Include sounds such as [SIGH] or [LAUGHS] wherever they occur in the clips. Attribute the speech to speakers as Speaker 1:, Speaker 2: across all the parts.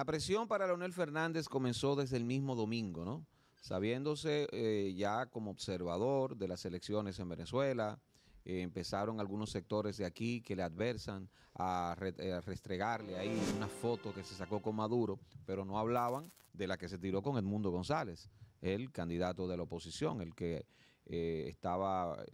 Speaker 1: La presión para Leonel Fernández comenzó desde el mismo domingo, ¿no? Sabiéndose eh, ya como observador de las elecciones en Venezuela, eh, empezaron algunos sectores de aquí que le adversan eh, a, restregarle ahí una foto que se sacó con Maduro, pero no hablaban de la que se tiró con Edmundo González, el candidato de la oposición, el que estaba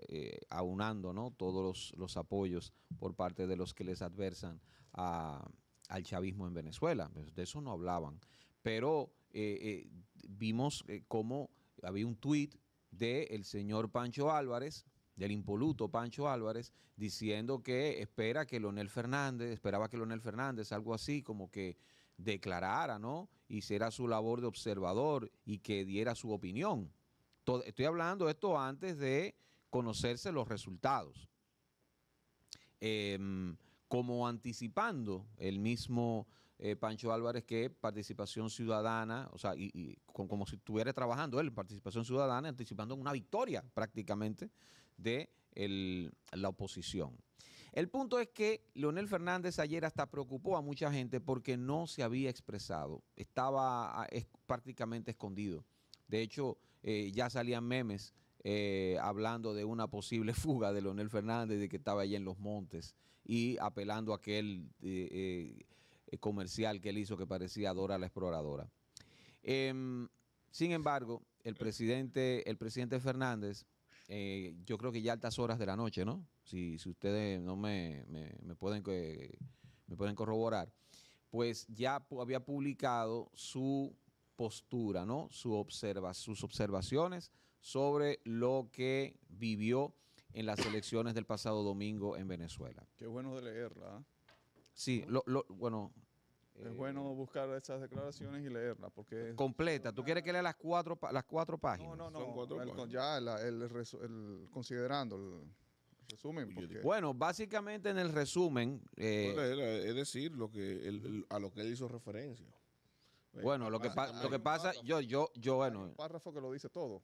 Speaker 1: aunando ¿no? todos los apoyos por parte de los que les adversan a al chavismo en Venezuela. Pues, de eso no hablaban. Pero eh, eh, vimos eh, cómo había un tuit del señor Pancho Álvarez, del impoluto Pancho Álvarez, diciendo que espera que Leonel Fernández, esperaba que Leonel Fernández, algo así, como que declarara, ¿no? Hiciera su labor de observador y que diera su opinión. estoy hablando esto antes de conocerse los resultados. Em, como anticipando el mismo eh, Pancho Álvarez que participación ciudadana, o sea, y, con, como si estuviera trabajando él, participación ciudadana, anticipando una victoria prácticamente de la oposición. El punto es que Leonel Fernández ayer hasta preocupó a mucha gente porque no se había expresado, estaba ah, prácticamente escondido. De hecho, eh, ya salían memes eh, hablando de una posible [LAUGHS] fuga de Leonel Fernández, de que estaba allí en los montes, y apelando a aquel eh, eh, comercial que él hizo que parecía a la Exploradora. Em, sin embargo, el presidente, el presidente Fernández, yo creo que ya altas horas de la noche, ¿no? Si, ustedes no me, pueden, me pueden corroborar, pues ya había publicado su postura, ¿no? sus observaciones sobre lo que vivió en las elecciones del pasado domingo en Venezuela.
Speaker 2: Qué bueno de leerla. ¿ah?
Speaker 1: Sí, bueno.
Speaker 2: Es eh, bueno buscar esas declaraciones y leerlas porque...
Speaker 1: Completa. ¿Tú quieres que lea las cuatro, las cuatro páginas?
Speaker 2: No, no, no. Ya el, el, resumen. Bueno,
Speaker 3: básicamente en el resumen... Eh, pues, es decir, lo que a lo que él hizo referencia. Bueno, lo que, lo
Speaker 2: que
Speaker 1: pasa, yo, yo, yo, bueno... un
Speaker 2: párrafo que lo dice todo.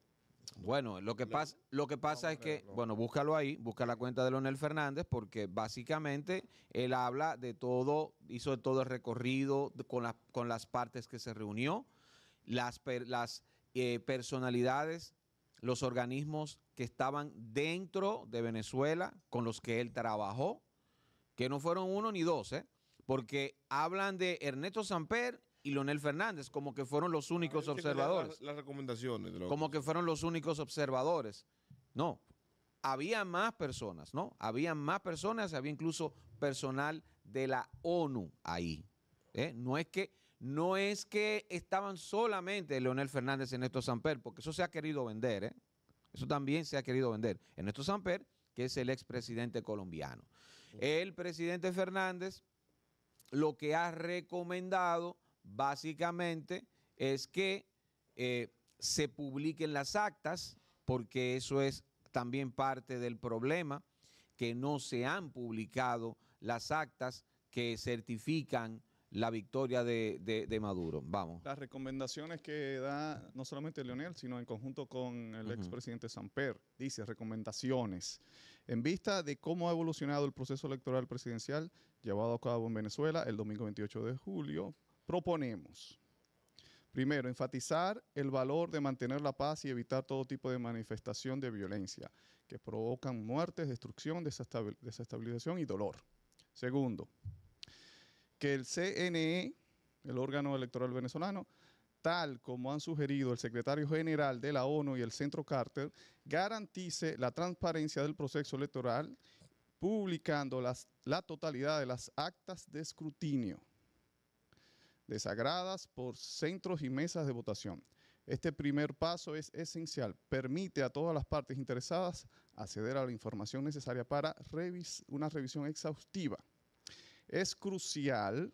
Speaker 1: Bueno, lo que pasa, lo que pasa es que, bueno, búscalo ahí, busca la cuenta de Leonel Fernández, porque básicamente él habla de todo, hizo todo el recorrido con, con las partes que se reunió, las, las eh, personalidades, los organismos que estaban dentro de Venezuela, con los que él trabajó, que no fueron uno ni dos, ¿eh? porque hablan de Ernesto Samper y Leonel Fernández, como que fueron los ah, únicos observadores. Las, recomendaciones. como que fueron los únicos observadores. No, había más personas, ¿no? Había más personas, había incluso personal de la ONU ahí. ¿eh? No es que no es que estaban solamente Leonel Fernández en estos Samper, porque eso se ha querido vender, ¿eh? Eso también se ha querido vender. En Samper, que es el expresidente colombiano. El presidente Fernández lo que ha recomendado básicamente es que eh, se publiquen las actas, porque eso es también parte del problema, que no se han publicado las actas que certifican la victoria de, Maduro. Vamos.
Speaker 2: Las recomendaciones que da no solamente Leonel, sino en conjunto con el expresidente Samper. Dice, recomendaciones. En vista de cómo ha evolucionado el proceso electoral presidencial llevado a cabo en Venezuela el domingo 28 de julio, proponemos. Primero, enfatizar el valor de mantener la paz y evitar todo tipo de manifestación de violencia que provocan muertes, destrucción, desestabilización y dolor. Segundo, que el CNE, el órgano electoral venezolano, tal como han sugerido el secretario general de la ONU y el Centro Carter, garantice la transparencia del proceso electoral publicando la totalidad de las actas de escrutinio desagradas por centros y mesas de votación. Este primer paso es esencial, permite a todas las partes interesadas acceder a la información necesaria para una revisión exhaustiva. Es crucial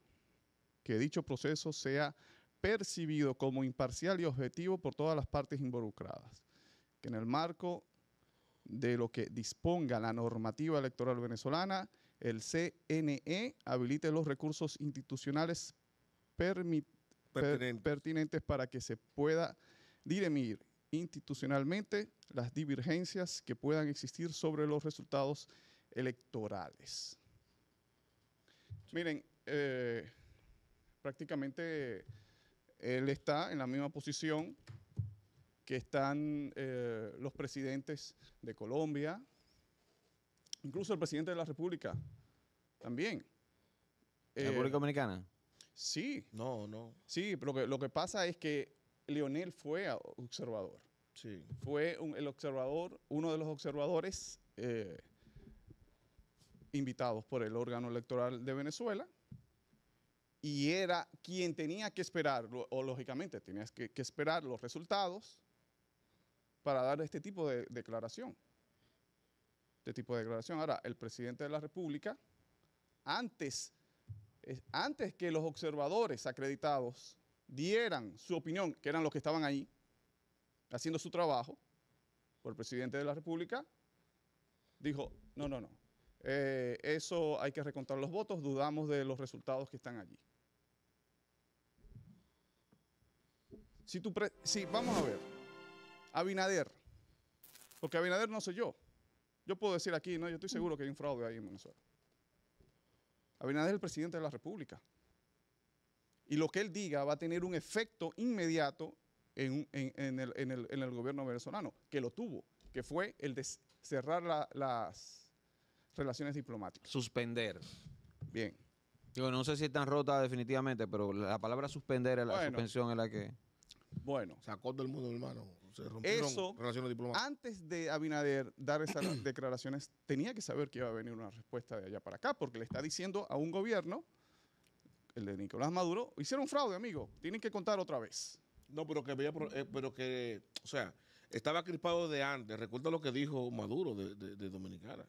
Speaker 2: que dicho proceso sea percibido como imparcial y objetivo por todas las partes involucradas, que en el marco de lo que disponga la normativa electoral venezolana, el CNE habilite los recursos institucionales pertinentes para que se pueda dirimir institucionalmente las divergencias que puedan existir sobre los resultados electorales. Miren, eh, prácticamente él está en la misma posición que están eh, los presidentes de Colombia, incluso el presidente de la República también. ¿La República eh, Dominicana? Sí. No, no. Sí, lo que, lo que pasa es que Leonel fue observador. Sí. Fue el observador, uno de los observadores eh, invitados por el órgano electoral de Venezuela y era quien tenía que esperar, o lógicamente tenía que, que esperar los resultados para dar este tipo de declaración. Este tipo de declaración. Ahora, el presidente de la República, antes antes que los observadores acreditados dieran su opinión, que eran los que estaban ahí haciendo su trabajo, por el presidente de la República, dijo, no, no, no, eh, eso hay que recontar los votos, dudamos de los resultados que están allí. Si vamos a ver, Abinader, porque Abinader no soy yo, yo puedo decir aquí, no, yo estoy seguro que hay un fraude ahí en Venezuela. Abinader es el presidente de la República. Y lo que él diga va a tener un efecto inmediato en, el, gobierno venezolano, que lo tuvo, que fue el de cerrar las relaciones diplomáticas. Suspender. Bien.
Speaker 1: Yo no sé si están rotas definitivamente, pero la palabra suspender, la suspensión es la que...
Speaker 2: Bueno. Sacó todo el mundo, hermano. Eso, relaciones diplomáticas. Antes de Abinader dar esas [CLEARS THROAT] declaraciones, tenía que saber que iba a venir una respuesta de allá para acá, porque le está diciendo a un gobierno, el de Nicolás Maduro, hicieron fraude, amigo, tienen que contar otra vez.
Speaker 3: No, pero que veía, eh, pero que, o sea, estaba crispado de antes. Recuerda lo que dijo Maduro de, de Dominicana.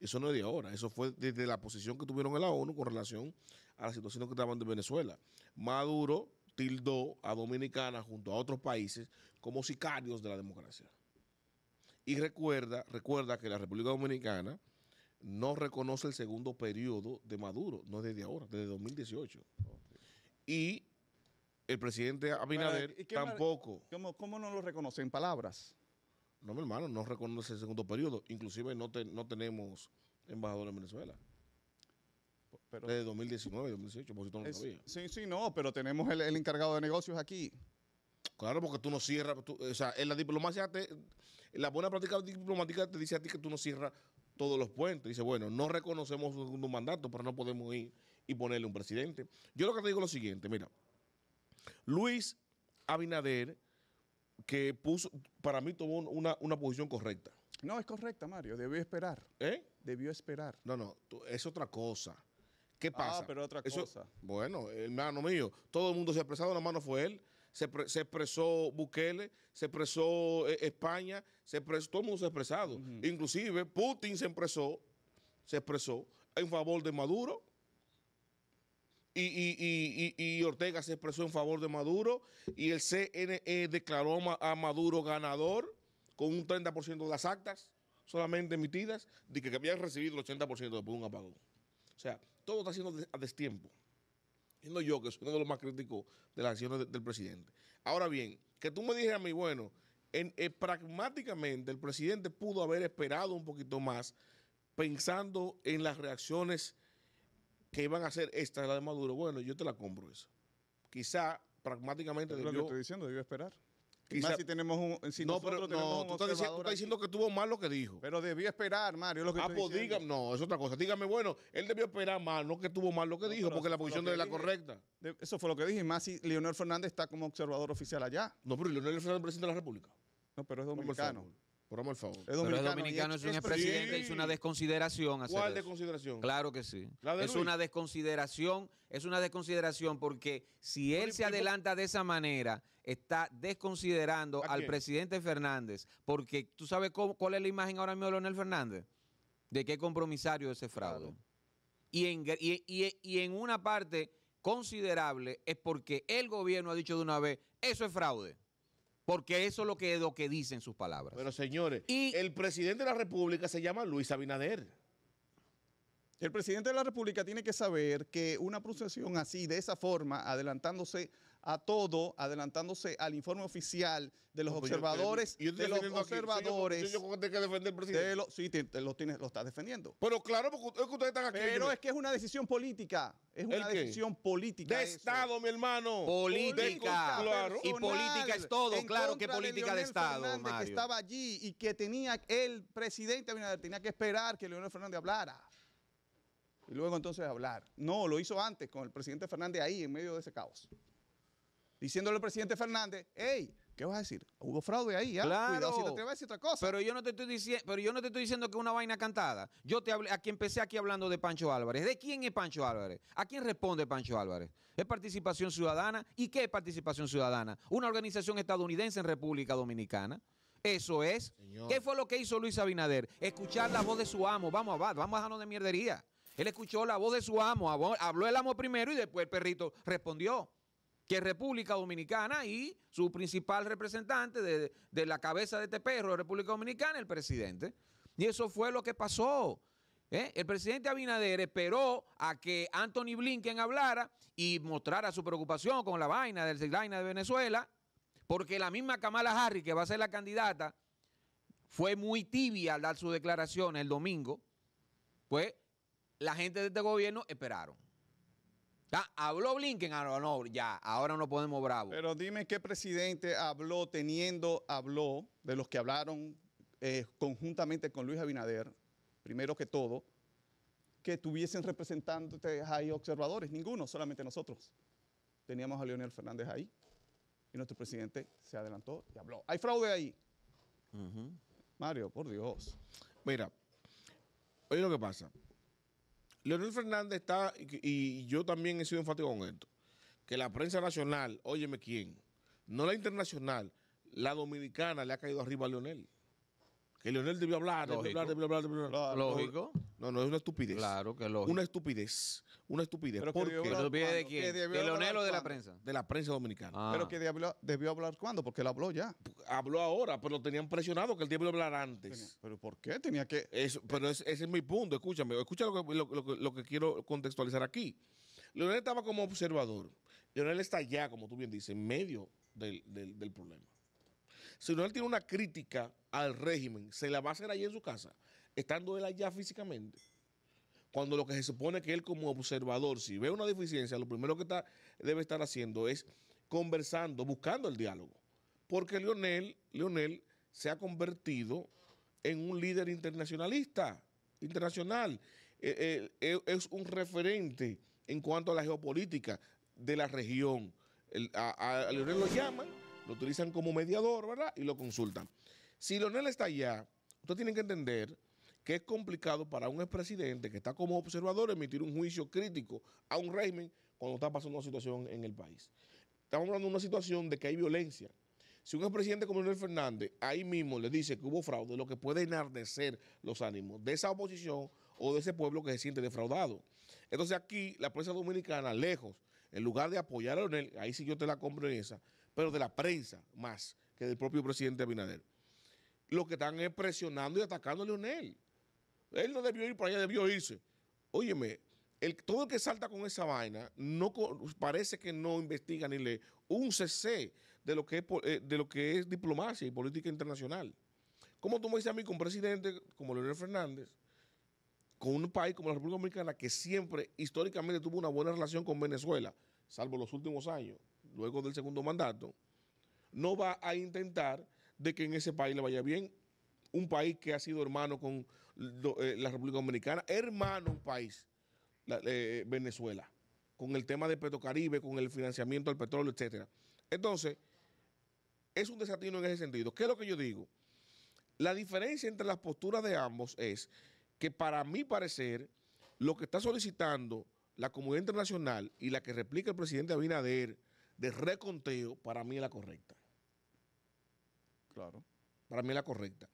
Speaker 3: Eso no es de ahora, eso fue desde la posición que tuvieron en la ONU con relación a la situación que estaban de Venezuela. Maduro tildó a Dominicana junto a otros países como sicarios de la democracia. Y recuerda, recuerda que la República Dominicana no reconoce el segundo periodo de Maduro, no desde ahora, desde 2018. Y el presidente Abinader tampoco. ¿cómo, ¿Cómo no lo reconoce en palabras? No, mi hermano, no reconoce el segundo periodo. Inclusive no, no tenemos embajador en Venezuela. Desde 2019, 2018, por tú no
Speaker 2: Sí, sí, no, pero tenemos el, encargado de negocios aquí.
Speaker 3: Claro, porque tú no cierras. o sea, en la diplomacia, te, la buena práctica diplomática te dice a ti que tú no cierras todos los puentes. Dice, bueno, no reconocemos un segundo mandato, pero no podemos ir y ponerle un presidente. Yo lo que te digo es lo siguiente, mira. Luis Abinader, que puso, para mí tomó una, una posición correcta. No, es correcta, Mario. Debió esperar. ¿Eh? Debió esperar. No, no, es otra cosa. ¿Qué ah, pasa? Ah, pero otra cosa. bueno, hermano mío, todo el mundo se ha expresado, la mano fue él. Se, expresó Bukele, se expresó eh, España, se todo el mundo se ha expresado. Inclusive Putin se expresó, se expresó en favor de Maduro. Y, Ortega se expresó en favor de Maduro y el CNE declaró a Maduro ganador con un 30% de las actas solamente emitidas, de que habían recibido el 80% de un apagón. O sea, todo está haciendo a destiempo. Siendo yo, que soy uno de los más críticos de las acciones del presidente. Ahora bien, que tú me dijeras a mí, bueno, en, eh, pragmáticamente el presidente pudo haber esperado un poquito más pensando en las reacciones que iban a hacer esta, la de Maduro. Bueno, yo te la compro eso. Quizá pragmáticamente... Es lo que estoy diciendo, debió esperar si
Speaker 2: tenemos un. Eh, no, pero no, tú, estás diciendo,
Speaker 3: que tuvo mal lo que dijo. Pero
Speaker 2: debía esperar, Mario. Lo que ah, pues dígame, no, es otra cosa. Dígame, bueno, él debió esperar mal, no que tuvo mal lo que dijo, porque la posición no la correcta. eso fue lo que dije. Y más si Leonel Fernández está como observador oficial allá. No, pero Leonel Fernández es presidente de la República. No, pero es dominicano. Por amor favor. dominicano, Pero es dominicano,
Speaker 3: es, un expresidente, es una
Speaker 1: desconsideración. Hacer ¿Cuál
Speaker 3: desconsideración? Claro que sí. es una
Speaker 1: desconsideración, es una desconsideración porque si él se adelanta de esa manera, está desconsiderando al presidente Fernández. Porque tú sabes cuál es la imagen ahora mismo de Leonel Fernández, de qué compromisario ese fraude. y, y en una parte considerable es porque el gobierno ha dicho de una vez, eso es fraude. Porque eso es lo que, lo que dicen sus palabras. Pero señores, y, el presidente de la
Speaker 2: República se llama Luis Abinader. El presidente de la República tiene que saber que una procesión así, de esa forma, adelantándose a todo, adelantándose al informe oficial de los pues observadores, y de los observadores. Sí, lo, sí, lo estás defendiendo. Pero claro, porque ustedes están aquí. Pero es que es una decisión política. Es una decisión política. De Estado, mi hermano. Política. Y política es todo. claro que política de, Estado. Que estaba allí y que tenía el presidente tenía que esperar que Leonel Fernández hablara. Y luego entonces hablar. No, lo hizo antes con el presidente Fernández ahí en medio de ese caos diciéndole al presidente Fernández, hey, ¿qué vas a decir? Hubo fraude ahí, ¿ya? Claro. otra cosa. Pero yo no
Speaker 1: te estoy diciendo, pero yo no te estoy diciendo que es una vaina cantada. Yo te hablé, aquí empecé aquí hablando de Pancho Álvarez. ¿De quién es Pancho Álvarez? ¿A quién responde Pancho Álvarez? ¿Es participación ciudadana? ¿Y qué es participación ciudadana? Una organización estadounidense en República Dominicana. Eso es. ¿Qué fue lo que hizo Luis Abinader? Escuchar la voz de su amo. Vamos a vamos a dejarnos de mierdería. Él escuchó la voz de su amo, habló el amo primero y después el perrito respondió que República Dominicana y su principal representante de, la cabeza de este perro de República Dominicana, el presidente. Y eso fue lo que pasó. ¿eh? El presidente Abinader esperó a que Anthony Blinken hablara y mostrara su preocupación con la vaina del vaina de Venezuela, porque la misma Kamala Harris, que va a ser la candidata, fue muy tibia al dar su declaración el domingo. Pues la gente de este gobierno esperaron
Speaker 2: habló Blinken, ahora no, ya, ahora no podemos bravo. Pero dime qué presidente habló teniendo, habló de los que hablaron eh, conjuntamente con Luis Abinader, primero que todo, que tuviesen representando ahí observadores, ninguno, solamente nosotros. Teníamos a Leonel Fernández ahí y nuestro presidente se adelantó y habló. Hay fraude ahí. Mario, por Dios.
Speaker 3: Mira, oye lo que pasa. Leonel Fernández está, y yo también he sido enfático con esto, que la prensa nacional, óyeme quién, no la internacional, la dominicana le ha caído arriba a Leonel. Que Leonel debió hablar, debió hablar,
Speaker 2: debió hablar, debió hablar. Lógico.
Speaker 3: No, no es una estupidez. Claro que lo. Una estupidez. Una estupidez. Pero porque, qué? de quién? ¿De Leonel o de la prensa? De la prensa dominicana. Ah. Pero
Speaker 2: que debió, hablar
Speaker 3: cuándo, porque él habló ya. Habló ahora, pero lo tenían presionado que él debió hablar antes. pero ¿por qué tenía que.? Eso, pero ese es mi punto, escúchame. Escucha lo que, quiero contextualizar aquí. Leonel estaba como observador. Leonel está ya, como tú bien dices, en medio del, del problema. Si Leonel tiene una crítica al régimen, se la va a hacer ahí en su casa estando él allá físicamente, cuando lo que se supone que él como observador, si ve una deficiencia, lo primero que está, debe estar haciendo es conversando, buscando el diálogo. Porque Leonel se ha convertido en un líder internacionalista, internacional. Eh, eh, es un referente en cuanto a la geopolítica de la región. a, Leonel lo llaman, lo utilizan como mediador, ¿verdad? Y lo consultan. Si Leonel está allá, ustedes tienen que entender que es complicado para un expresidente que está como observador emitir un juicio crítico a un régimen cuando está pasando una situación en el país. Estamos hablando de una situación de que hay violencia. Si un expresidente como Leonel Fernández ahí mismo le dice que hubo fraude, lo que puede enardecer los ánimos de esa oposición o de ese pueblo que se siente defraudado. Entonces aquí la prensa dominicana, lejos, en lugar de apoyar a Leonel, ahí sí yo te la compro en esa, pero de la prensa más que del propio presidente Abinader, lo que están es presionando y atacando a Leonel. Él no debió ir para allá, debió irse. Óyeme, el, todo el que salta con esa vaina no parece que no investiga ni lee un CC de lo que es, eh, de lo que es diplomacia y política internacional. ¿Cómo tú me dices a mí, con un presidente como Leonel Fernández, con un país como la República Dominicana, que siempre históricamente tuvo una buena relación con Venezuela, salvo los últimos años, luego del segundo mandato, no va a intentar de que en ese país le vaya bien un país que ha sido hermano con eh, la República Dominicana, hermano un país, eh, Venezuela, con el tema de Petrocaribe, con el financiamiento del petróleo, etcétera. Entonces, es un desatino en ese sentido. ¿Qué es lo que yo digo? La diferencia entre las posturas de ambos es que para mi parecer, lo que está solicitando la comunidad internacional y la que replica el presidente Abinader de reconteo, para mí es la correcta. Claro. Para mí es la correcta.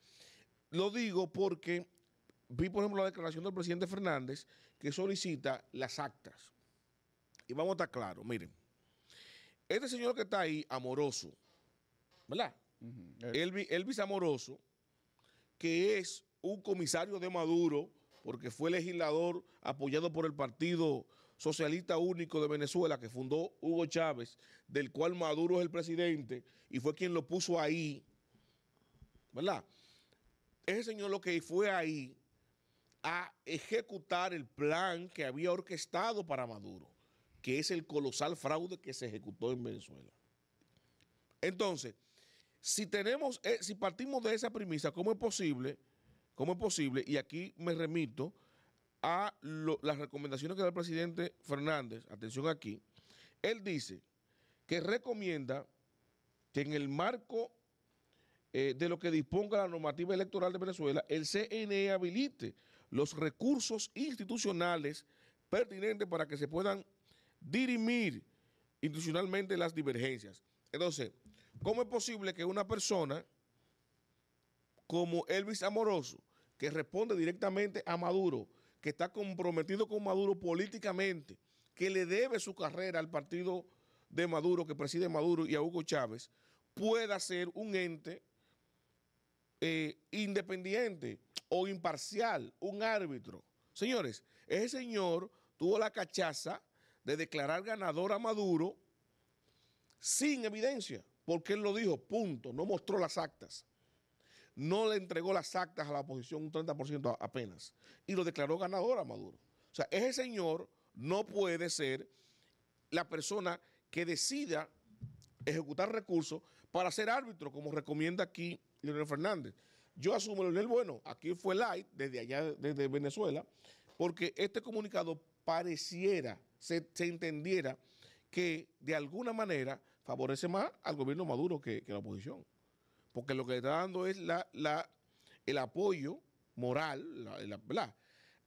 Speaker 3: Lo digo porque vi, por ejemplo, la declaración del presidente Fernández que solicita las actas. Y vamos a estar claros, miren. Este señor que está ahí, amoroso, ¿verdad? Elvis, eh. Elvis Amoroso, que es un comisario de Maduro, porque fue legislador apoyado por el Partido Socialista Único de Venezuela que fundó Hugo Chávez, del cual Maduro es el presidente y fue quien lo puso ahí, ¿verdad? Ese señor lo que fue ahí a ejecutar el plan que había orquestado para Maduro, que es el colosal fraude que se ejecutó en Venezuela. Entonces, si tenemos, eh, si partimos de esa premisa, ¿cómo es posible? ¿Cómo es posible? Y aquí me remito a las recomendaciones que da el presidente Fernández, atención aquí, él dice que recomienda que en el marco eh, de lo que disponga la normativa electoral de Venezuela, el CNE habilite los recursos institucionales pertinentes para que se puedan dirimir institucionalmente las divergencias. Entonces, ¿cómo es posible que una persona como Elvis Amoroso, que responde directamente a Maduro, que está comprometido con Maduro políticamente, que le debe su carrera al partido de Maduro, que preside Maduro y a Hugo Chávez, pueda ser un ente eh, independiente o imparcial, un árbitro. Señores, ese señor tuvo la cachaza de declarar ganador a Maduro sin evidencia, porque él lo dijo, punto, no mostró las actas. No le entregó las actas a la oposición un 30% apenas y lo declaró ganador a Maduro. O sea, ese señor no puede ser la persona que decida ejecutar recursos para ser árbitro, como recomienda aquí Leonel Fernández. Yo asumo, Leonel, bueno, aquí fue light desde allá, desde Venezuela, porque este comunicado pareciera, se, entendiera que de alguna manera favorece más al gobierno Maduro que, la oposición. Porque lo que está dando es la, el apoyo moral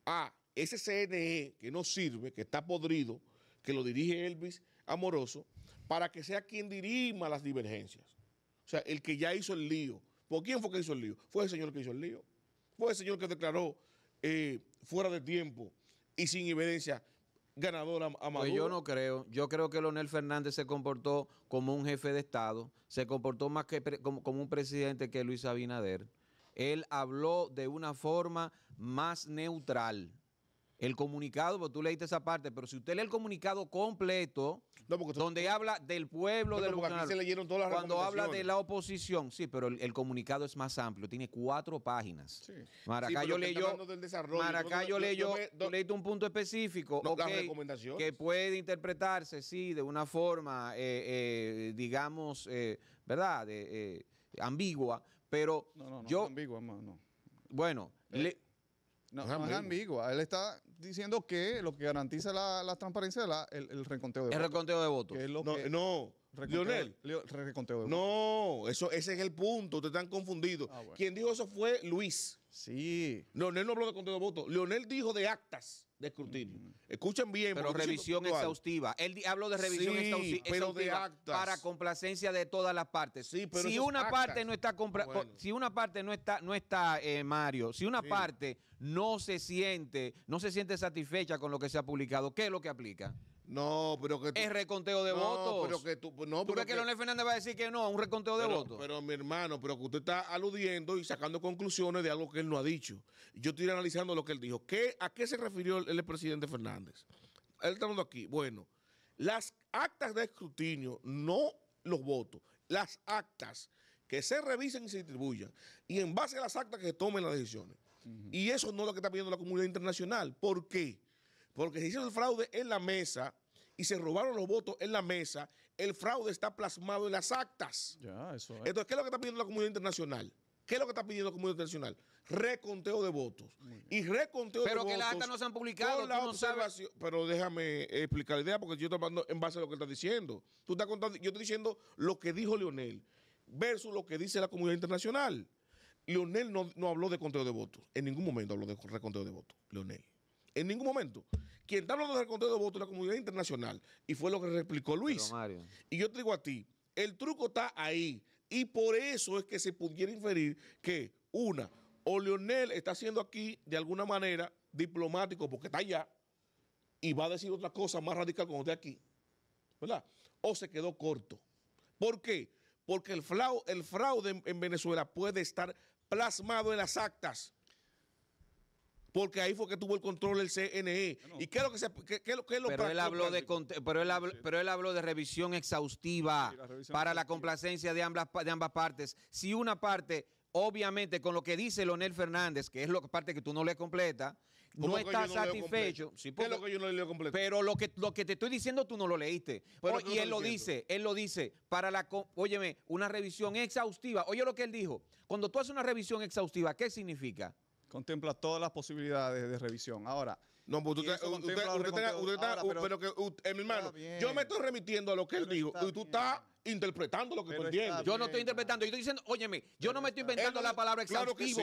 Speaker 3: a ese CNE que no sirve, que está podrido, que lo dirige Elvis Amoroso, para que sea quien dirima las divergencias. O sea, el que ya hizo el lío, ¿Por quién fue que hizo el lío? Fue el señor que hizo el lío. Fue el señor que declaró eh, fuera de tiempo y sin evidencia ganador a
Speaker 1: Maduro. Pues yo no creo. Yo creo que Leonel Fernández se comportó como un jefe de Estado, se comportó más que como un presidente que Luis Abinader. Él habló de una forma más neutral el comunicado, porque tú leíste esa parte, pero si usted lee el comunicado completo, donde habla del pueblo, de los cuando habla de la oposición, sí, pero el, comunicado es más amplio, tiene cuatro páginas. Sí. Maracayo leyó,
Speaker 3: Maracayo leíste
Speaker 1: un punto específico, que puede interpretarse, sí, de una forma, eh, eh, digamos, eh, ¿verdad?
Speaker 2: ambigua, pero yo... Ambigua, no. bueno, le, no, no, es ambigua. Él está diciendo que lo que garantiza la, la transparencia es la, el, el, reconteo de votos. El reconteo de votos. no, no. Lionel. de votos.
Speaker 3: No, eso, ese es el punto. Te están confundidos. Ah, Quien dijo eso fue Luis. Sí. Leonel no habló de conteo de votos. Leonel dijo de actas de Escuchen bien. Pero revisión exhaustiva. Él habló de revisión exhaustiva para
Speaker 1: complacencia de todas las partes.
Speaker 3: si una parte no está
Speaker 1: si una parte no está no está eh, Mario, si una parte no se siente no se siente satisfecha con lo que se ha publicado, ¿qué es lo que aplica?
Speaker 3: No, pero que Es reconteo de no, Pero que tú, pues, no, ¿Tú crees que, Leonel Fernández va a decir que no a un reconteo de votos? Pero mi hermano, pero que usted está aludiendo y sacando conclusiones de algo que él no ha dicho. Yo estoy analizando lo que él dijo. ¿Qué, ¿A qué se refirió el, presidente Fernández? Él está hablando aquí. Bueno, las actas de escrutinio, no los votos, las actas que se revisen y se distribuyan, y en base a las actas que tomen las decisiones. Y eso no es lo que está pidiendo la comunidad internacional. ¿Por qué? Porque se hicieron el fraude en la mesa y se robaron los votos en la mesa, el fraude está plasmado en las actas. Ya, eso es. Entonces, ¿qué es lo que está pidiendo la comunidad internacional? ¿Qué es lo que está pidiendo la comunidad internacional? Reconteo de votos. Y reconteo de votos. Pero que las actas no se
Speaker 1: han publicado.
Speaker 3: Pero déjame explicar la idea, porque yo estoy hablando en base a lo que estás diciendo. Tú estás contando, yo estoy diciendo lo que dijo Leonel versus lo que dice la comunidad internacional. Leonel no, no habló de conteo de votos. En ningún momento habló de reconteo de votos, Leonel. En ningún momento. Quien está hablando del conteo de votos es la comunidad internacional. Y fue lo que replicó Luis. Y yo te digo a ti, el truco está ahí. Y por eso es que se pudiera inferir que, una, o Leonel está haciendo aquí, de alguna manera, diplomático, porque está allá, y va a decir otra cosa más radical como está aquí. ¿Verdad? O se quedó corto. ¿Por qué? Porque el, fraude, en Venezuela puede estar plasmado en las actas porque ahí fue que tuvo el control el CNE. ¿Y qué es lo que se qué, qué, pero, él
Speaker 2: habló de,
Speaker 1: pero, pero él habló de revisión exhaustiva para la complacencia de ambas, de ambas partes. Si una parte obviamente con lo que dice Leonel Fernández, que es la parte que tú no le completa, no está satisfecho. Pero lo que, lo que te estoy diciendo tú no lo leíste. y él lo dice, él lo dice, para la, óyeme, una revisión exhaustiva. Oye lo que él dijo, cuando tú haces una revisión exhaustiva, ¿qué significa?
Speaker 2: Contempla todas las posibilidades de revisión. Ahora. No, pues, usted, usted, está, pero,
Speaker 3: que, usted, uh, eh, mi hermano, yo me estoy remitiendo a lo que él dijo y tú estás interpretando lo que tú entiendes. Yo no estoy
Speaker 1: interpretando, yo estoy diciendo, óyeme, yo no me estoy inventando la palabra exhaustivo.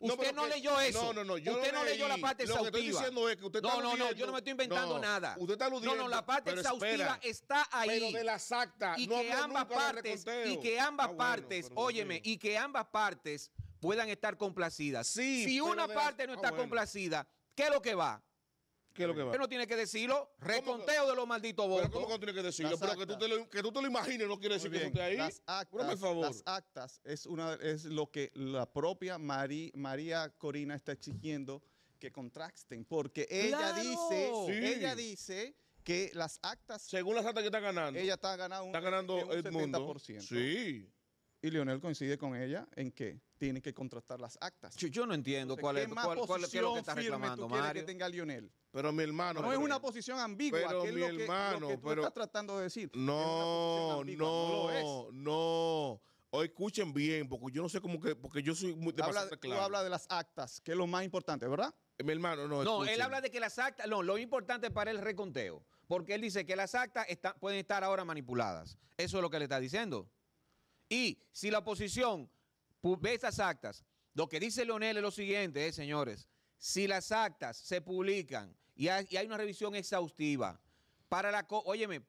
Speaker 3: Usted no, leyó eso. No, no, no. usted no, leyó la parte exhaustiva. Lo que estoy diciendo es que usted No, no, no. Yo no me estoy inventando nada. Usted está aludiendo. No, no. La parte exhaustiva está ahí. Pero de las actas. Y, no que, ambas partes, y que
Speaker 1: ambas ah, partes, óyeme, y que ambas partes puedan estar complacidas. si una parte no ah, está complacida, ¿qué es lo que va? ¿Qué es lo que va? Usted no tiene que decirlo. Reconteo
Speaker 3: de los malditos votos. Pero ¿cómo no tiene que decirlo? Pero que tú, te lo, que tú, te lo, imagines no quiere decir que no esté ahí. Las actas, favor. Las
Speaker 2: actas es, una, es lo que la propia María Corina está exigiendo que contrasten. Porque ella dice, ella dice que las actas... Según las actas que está ganando. Ella está ganando un, 70%. Sí. Y Lionel coincide con ella en que tiene que contratar las actas. Yo, no entiendo cuál, es, la posición que está Lionel. Pero mi hermano. No es una posición ambigua, que tú estás tratando de decir. No, no, no,
Speaker 3: O escuchen bien, porque yo no sé cómo que, porque yo soy muy habla, de, claro.
Speaker 2: habla de las actas, que es lo más importante, ¿verdad? Mi hermano, no. No, él habla
Speaker 1: de que las actas, no, lo importante para el reconteo, porque él dice que las actas pueden estar ahora manipuladas. Eso es lo que le está diciendo. Y si la oposición ve estas actas, lo que dice Leonel es lo siguiente, eh, señores. Si las actas se publican y hay, una revisión exhaustiva, para la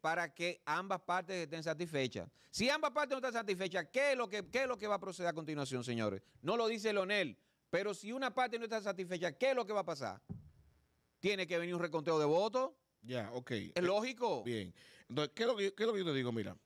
Speaker 1: para que ambas partes estén satisfechas. Si ambas partes no están satisfechas, ¿qué es lo que, va a proceder a continuación, señores? No lo dice Leonel, pero si una parte no está satisfecha, ¿qué es lo que va a pasar? Tiene que venir un reconteo de votos.
Speaker 3: Ya, ok. Es
Speaker 1: lógico. Bien. Entonces, ¿qué es lo que, qué lo que yo te digo? Mira,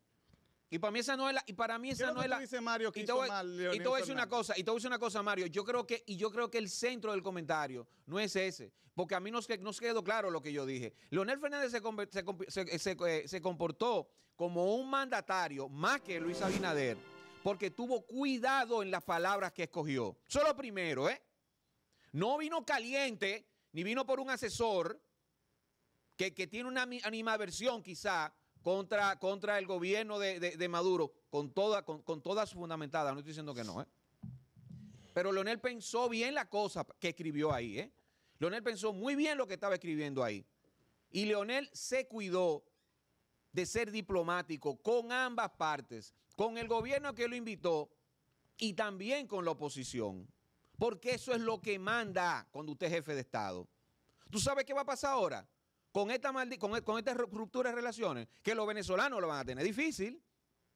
Speaker 1: y para mí esa no es la. Y para mí esa no es la. Mario que y, te voy, mal, y una cosa, y te voy una cosa, Mario. Yo creo que, y yo creo que el centro del comentario no es ese. Porque a mí nos, quedó claro lo que yo dije. Leonel Fernández eh, se, comportó como un mandatario más que Luis Abinader. Porque tuvo cuidado en las palabras que escogió. Solo primero, ¿eh? No vino caliente, ni vino por un asesor que, que tiene una animadversión quizá contra, contra el gobierno de, Maduro, con toda, con, con fundamentadas, no estoy diciendo que no, ¿eh? Pero Leonel pensó bien la cosa que escribió ahí, ¿eh? Leonel pensó muy bien lo que estaba escribiendo ahí. Y Leonel se cuidó de ser diplomático con ambas partes, con el gobierno que lo invitó y también con la oposición. Porque eso es lo que manda cuando usted es jefe de Estado. ¿Tú sabes qué va a pasar ahora? con esta, con, con esta ruptura de relaciones que los venezolanos lo van a tener difícil,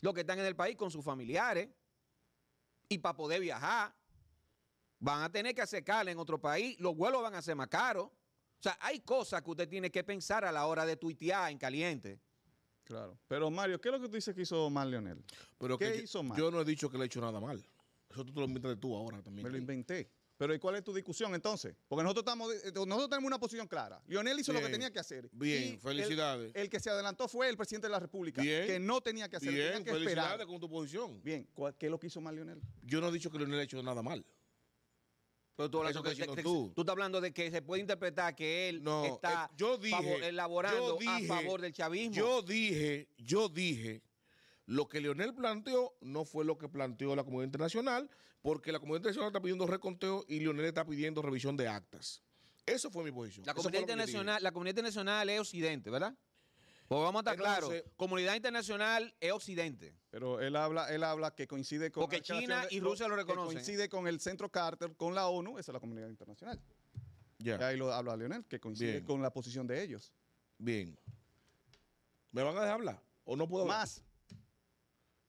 Speaker 1: los que están en el país con sus familiares y para poder viajar, van a tener que hacer en otro país, los vuelos van a ser más caros. O sea, hay cosas que usted tiene que pensar a la hora de tuitear
Speaker 2: en caliente. Claro. Pero Mario, ¿qué es lo que tú dices que hizo mal Leonel? Pero ¿Qué hizo mal? Yo no he dicho que le he hecho nada mal. Eso tú te lo inventaste tú ahora también. Me lo inventé. Pero ¿y cuál es tu discusión entonces? Porque nosotros estamos, eh, nosotros tenemos una posición clara. Lionel hizo lo que tenía que hacer. Bien, felicidades. El, que se adelantó fue el presidente de la República, que no tenía que hacer, bien, tenía que felicidades con tu posición. Bien, ¿qué es lo que hizo mal Lionel?
Speaker 3: Yo no he dicho que Lionel ha hecho nada mal. Pero tú, Eso que, tú. tú estás hablando de que se
Speaker 1: puede interpretar que él está eh, elaborando a favor del chavismo. Yo
Speaker 3: dije, yo dije lo que Leonel planteó no fue lo que planteó la comunidad internacional, porque la comunidad internacional está pidiendo reconteo y Leonel está pidiendo revisión de actas. Eso fue mi posición. La comunidad, internacional, la comunidad es Occidente,
Speaker 1: ¿verdad? Pues vamos a estar claros. Comunidad internacional es Occidente. Pero él habla, él habla que
Speaker 2: coincide con. Porque China y Rusia lo reconocen. coincide con el Centro Carter, con la ONU, esa es la comunidad internacional. Ya. Ahí lo habla Leonel, que coincide con la posición de ellos. Bien. ¿Me van a dejar hablar? ¿O no puedo hablar? Más.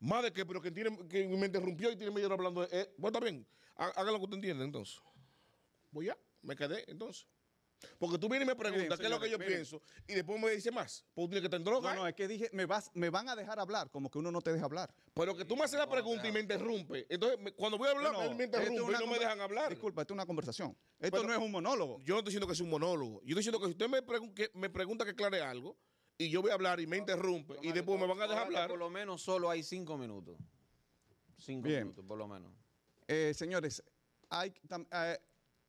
Speaker 2: Más de que, pero que, tiene,
Speaker 3: me interrumpió y tiene medio hablando. Eh, bueno, está bien. haga lo que usted entienda, entonces. Voy ya,
Speaker 2: me quedé, entonces. Porque tú vienes y me preguntas qué es lo que yo pienso y después me dice más. Pues tiene que estar en No, no, ¿eh? es que dije, me, vas, me van a dejar hablar, como que uno no te deja hablar. Pero que tú me haces la pregunta y me interrumpe. Entonces, cuando voy a hablar, me interrumpe y no me dejan hablar. Disculpa, esto es una conversación. Esto no es un monólogo. Yo no estoy diciendo que es un monólogo.
Speaker 3: Yo estoy diciendo que si usted me, me pregunta que aclare algo, y yo voy a hablar y me interrumpe y después me van a dejar hablar. Por lo menos solo hay cinco minutos.
Speaker 2: Cinco minutos, por lo menos. Eh, señores, hay, eh,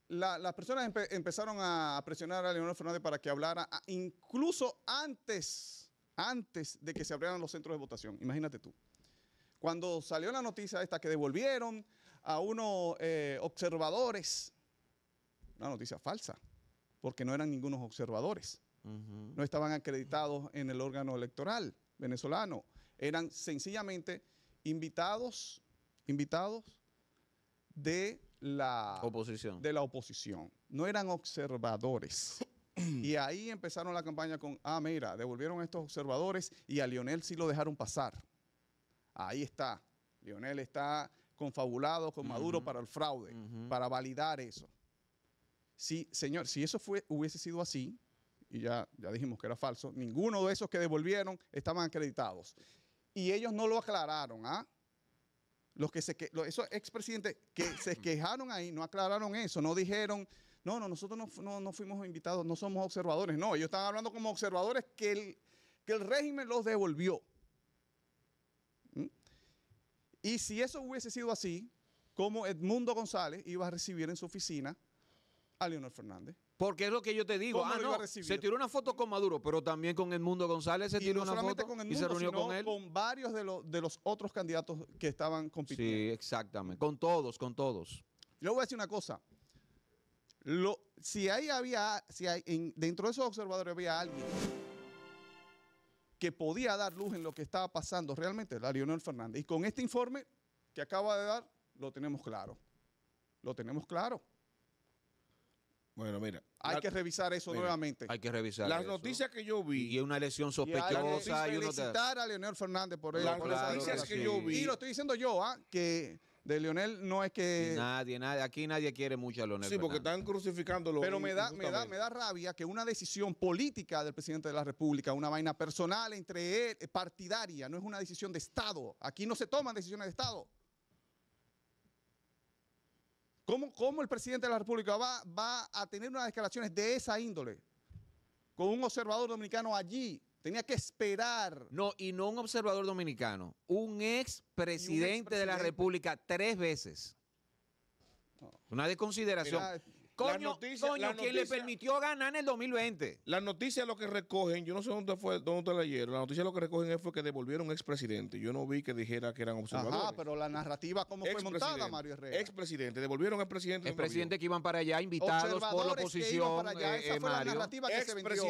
Speaker 2: las personas empezaron a presionar a Leonel Fernández para que hablara incluso antes, antes de que se abrieran los centros de votación. Imagínate tú. Cuando salió la noticia esta que devolvieron a unos eh, observadores, una noticia falsa, porque no eran ningunos observadores no estaban acreditados en el órgano electoral venezolano. Eran sencillamente invitados, invitados de la oposición. De la oposición. No eran observadores. y ahí empezaron la campaña con, ah, mira, devolvieron a estos observadores y a Lionel sí lo dejaron pasar. Ahí está. Lionel está confabulado con Maduro para el fraude, para validar eso. Sí, señor, si eso fue, hubiese sido así, y ya, ya dijimos que era falso, ninguno de esos que devolvieron estaban acreditados. Y ellos no lo aclararon, ¿ah? Los que se que, esos expresidentes que se [CLEARS THROAT] quejaron ahí no aclararon eso, no dijeron, no, no, nosotros no, no, fuimos invitados, no somos observadores. No, ellos estaban hablando como observadores que el, que el régimen los devolvió. ¿Mm? Y si eso hubiese sido así, ¿cómo Edmundo González iba a recibir en su oficina a Leonel Fernández?
Speaker 1: Porque es lo que yo te digo. Ah, se tiró una foto con Maduro, pero también con El Mundo González se tiró una foto con y se reunió con él.
Speaker 2: Con varios de, los, otros candidatos que estaban compitiendo. Sí, exactamente. Con todos, con todos. Le voy a decir una cosa. si ahí había, si dentro de esos observadores había alguien que podía dar luz en lo que estaba pasando realmente, la Lionel Fernández. Y con este informe que acaba de dar, lo tenemos claro. Lo tenemos claro.
Speaker 1: Bueno, mira. Hay que
Speaker 2: revisar eso nuevamente. Hay que revisar. Las
Speaker 1: noticias que yo vi. Y una lesión sospechosa. Y, hay, y a
Speaker 2: Leonel Fernández por noticias que yo vi. Y lo estoy diciendo yo, ¿ah? Que de Leonel no es que.
Speaker 1: nadie, nadie. Aquí nadie quiere mucho a Leonel. Sí, porque están
Speaker 3: crucificándolo. Pero me da, me, da, me
Speaker 2: da rabia que una decisión política del presidente de la República, una vaina personal entre él, eh, partidaria, no es una decisión de Estado. Aquí no se toman decisiones de Estado. ¿Cómo, el presidente de la República va, a tener unas declaraciones de esa índole con un observador dominicano allí? Tenía que esperar. No, y no un observador dominicano, un ex de la
Speaker 1: República tres veces. Una desconsideración coño, noticia, quien le permitió ganar en el 2020.
Speaker 3: La noticia lo que recogen, yo no sé dónde fue, dónde la leyeron, la noticia lo que recogen fue que devolvieron expresidente. Yo no vi que dijera que eran observadores. Ah,
Speaker 2: pero la narrativa cómo fue montada, Mario Herrera.
Speaker 3: Expresidente, devolvieron al presidente. El presidente que iban para allá, invitados por la oposición. Allá, esa eh, fue la narrativa que se vendió.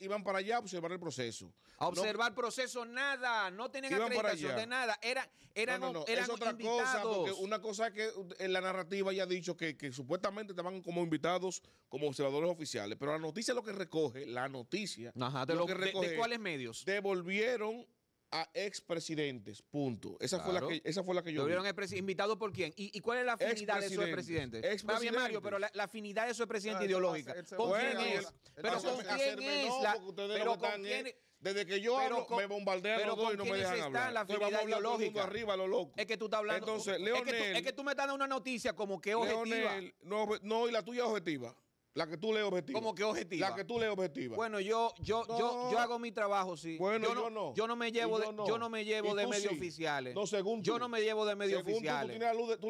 Speaker 3: iban para allá a observar
Speaker 2: el proceso.
Speaker 3: A observar
Speaker 1: el proceso, nada. No tenían acreditación de nada. Era, eran, no, invitados.
Speaker 3: una cosa que en eh, la narrativa ya ha dicho que, que supuestamente estaban como invitados, como observadores oficiales. Pero la noticia lo que recoge, la noticia, de lo, que cuáles medios? Devolvieron a expresidentes, punto. Esa, fue la que, esa fue la que yo Devolvieron invitado por quién? ¿Y, cuál es la afinidad de su presidente. Mario, pero la, afinidad de su presidente ah, ideológica. ¿Con quién es? Pero con quién es. Pero con eh, quién desde que yo hablo, me bombardean los dos y no me dejan hablar. La vamos a hablar Es que tú estás
Speaker 1: hablando. es, que
Speaker 3: tú, me estás dando una noticia como que objetiva. no, y la tuya es objetiva. La que tú lees objetiva. Como que objetiva? La que tú lees objetiva. Bueno, yo, yo, yo, yo hago mi trabajo, sí. Bueno, yo no, yo no. me llevo de, Yo no me llevo de medios oficiales. No, según tú. Yo no me llevo de medios oficiales. Tú, tú,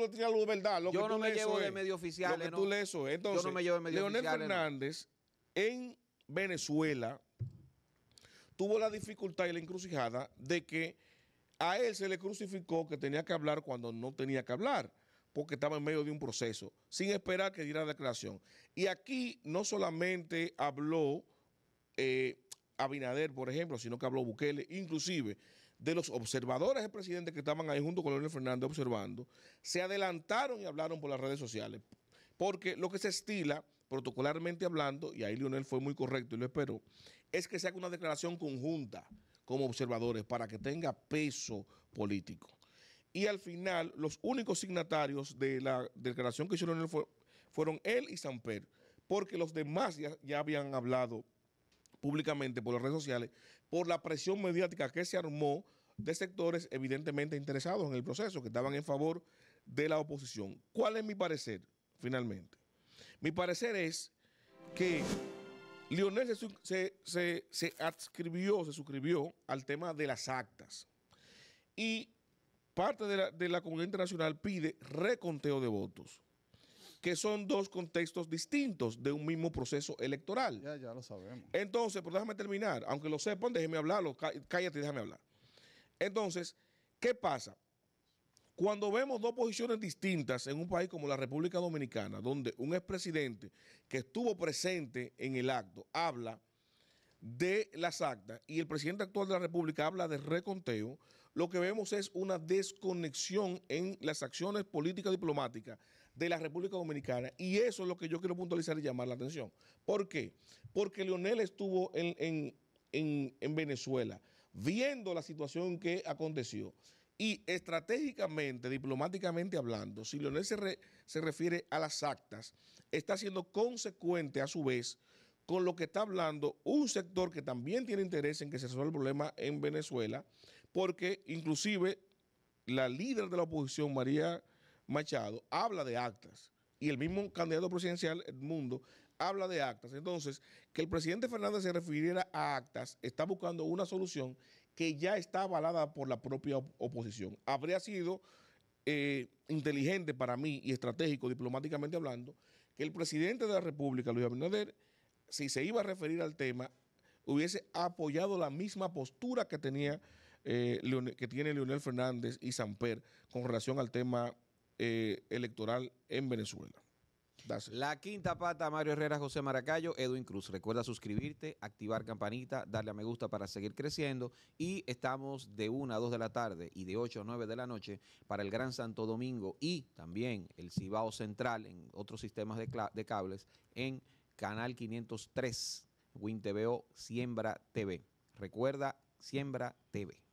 Speaker 3: tienes luz luz de verdad. yo no me llevo de medios oficiales. yo no me llevo de medios oficiales. Leonel Fernández, en Venezuela, tuvo la dificultad y la encrucijada de que a él se le crucificó que tenía que hablar cuando no tenía que hablar, porque estaba en medio de un proceso, sin esperar que diera la declaración. Y aquí no solamente habló eh, Abinader, por ejemplo, sino que habló Bukele, inclusive de los observadores del presidente que estaban ahí junto con Leonel Fernández observando, se adelantaron y hablaron por las redes sociales, porque lo que se estila, protocolarmente hablando, y ahí Leonel fue muy correcto y lo esperó, es que se haga una declaración conjunta como observadores para que tenga peso político. Y al final, los únicos signatarios de la declaración que hicieron fueron él y Samper, porque los demás ya habían hablado públicamente por las redes sociales, por la presión mediática que se armó de sectores evidentemente interesados en el proceso, que estaban en favor de la oposición. ¿Cuál es mi parecer, finalmente? Mi parecer es que... Lionel se, se, se, adscribió, se suscribió al tema de las actas. Y parte de la, comunidad internacional pide reconteo de votos que son dos contextos distintos de un mismo proceso electoral.
Speaker 2: Ya, ya lo sabemos.
Speaker 3: Entonces, pero déjame terminar, aunque lo sepan, déjeme hablarlo, cállate y déjame hablar. Entonces, ¿qué pasa? Cuando vemos dos posiciones distintas en un país como la República Dominicana, donde un expresidente que estuvo presente en el acto habla de las actas y el presidente actual de la República habla de reconteo, lo que vemos es una desconexión en las acciones políticas diplomáticas de la República Dominicana y eso es lo que yo quiero puntualizar y llamar la atención. ¿Por qué? Porque Leonel estuvo en, en Venezuela viendo la situación que aconteció. Y estratégicamente, diplomáticamente hablando, si Leonel se, se refiere a las actas, está siendo consecuente a su vez con lo que está hablando un sector que también tiene interés en que se resuelva el problema en Venezuela, porque inclusive la líder de la oposición, María Machado, habla de actas y el mismo candidato presidencial, Edmundo, habla de actas. Entonces, que el presidente Fernández se refiriera a actas, está buscando una solución que ya está avalada por la propia oposición. Habría sido eh, inteligente para mí y estratégico, diplomáticamente hablando, que el presidente de la República, Luis Abinader, si se iba a referir al tema, hubiese apoyado la misma postura que tenía eh, que tiene Leonel Fernández y Samper con relación al tema eh, electoral en Venezuela la quinta
Speaker 1: pata, Mario Herrera, José Maracayo, Edwin Cruz. Recuerda suscribirte, activar campanita, darle a me gusta para seguir creciendo. Y estamos de 1 a 2 de la tarde y de 8 a 9 de la noche para el Gran Santo Domingo y también el Cibao Central en otros sistemas de, cables en Canal 503, WinTVO, Siembra TV. Recuerda, Siembra TV.